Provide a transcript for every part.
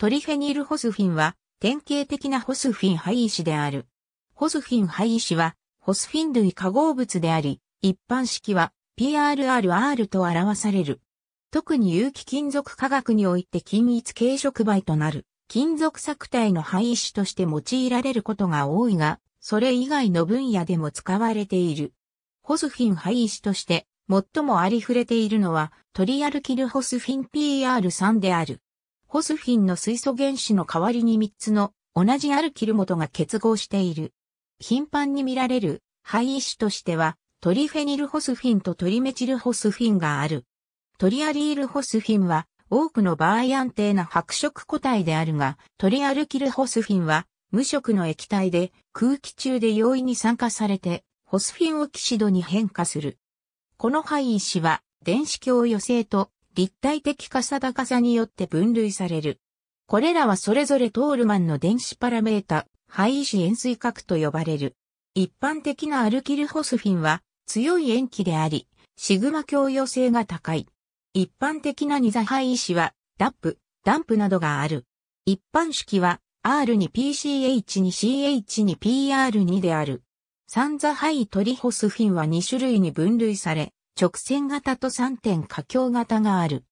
トリフェニルホスフィンは典型的なホスフィン配子である。ホスフィン配子はホスフィン類化合物であり、一般式は PRRR と表される。特に有機金属化学において均一軽触媒となる金属作体の配子として用いられることが多いが、それ以外の分野でも使われている。ホスフィン配子として最もありふれているのはトリアルキルホスフィン PR3 である。ホスフィンの水素原子の代わりに3つの同じアルキル元が結合している。頻繁に見られる肺異子としては、トリフェニルホスフィンとトリメチルホスフィンがある。トリアリールホスフィンは多くの場合安定な白色個体であるが、トリアルキルホスフィンは無色の液体で空気中で容易に酸化されて、ホスフィンオキシドに変化する。この肺異子は電子共与性と立体的かさ高さによって分類される。これらはそれぞれトールマンの電子パラメータ、灰石塩水核と呼ばれる。一般的なアルキルホスフィンは強い塩基であり、シグマ共用性が高い。一般的な二座灰石は、ダップ、ダンプなどがある。一般式は、R に PCH に CH に PR 2である。三座灰トリホスフィンは2種類に分類され、直線型と三点加橋型がある。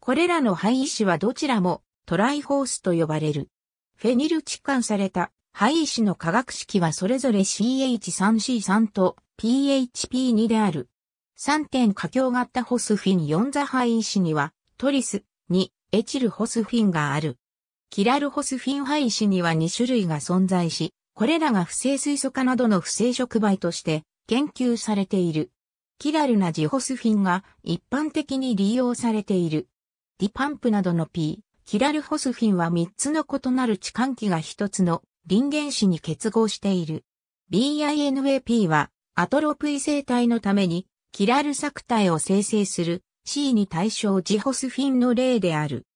これらの肺石はどちらもトライホースと呼ばれる。フェニル置換された肺石の化学式はそれぞれ CH3C3 と PHP2 である。三点加橋型ホスフィン4座肺石にはトリス2エチルホスフィンがある。キラルホスフィン肺石には2種類が存在し、これらが不正水素化などの不正触媒として研究されている。キラルなジホスフィンが一般的に利用されている。ディパンプなどの P、キラルホスフィンは3つの異なる置換器が1つの臨原子に結合している。BINAP はアトロプイ生体のためにキラル作体を生成する C に対象ジホスフィンの例である。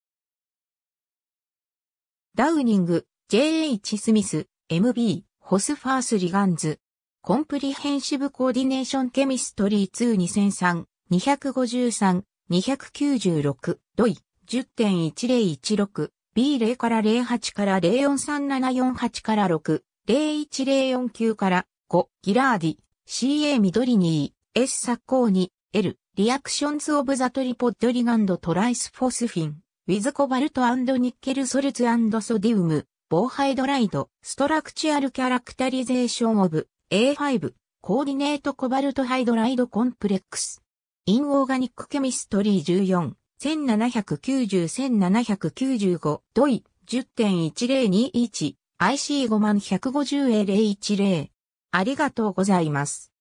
ダウニング、J.H. スミス、MB、ホスファースリガンズ。コンプリヘンシブコーディネーションケミストリー2203253、296、ドイ、10.1016、B0 から08から043748から6、01049から5、ギラーディ、CA 緑2 S サッコーに、L、リアクションズオブザトリポッドリガンドトライスフォスフィン、ウィズコバルトニッケルソルツソディウム、ボーハイドライド、ストラクチュアルキャラクタリゼーションオブ、A5 コーディネートコバルトハイドライドコンプレックス。インオーガニックケミストリー14、1790-1795、ドイ、10.1021、IC5150A010。ありがとうございます。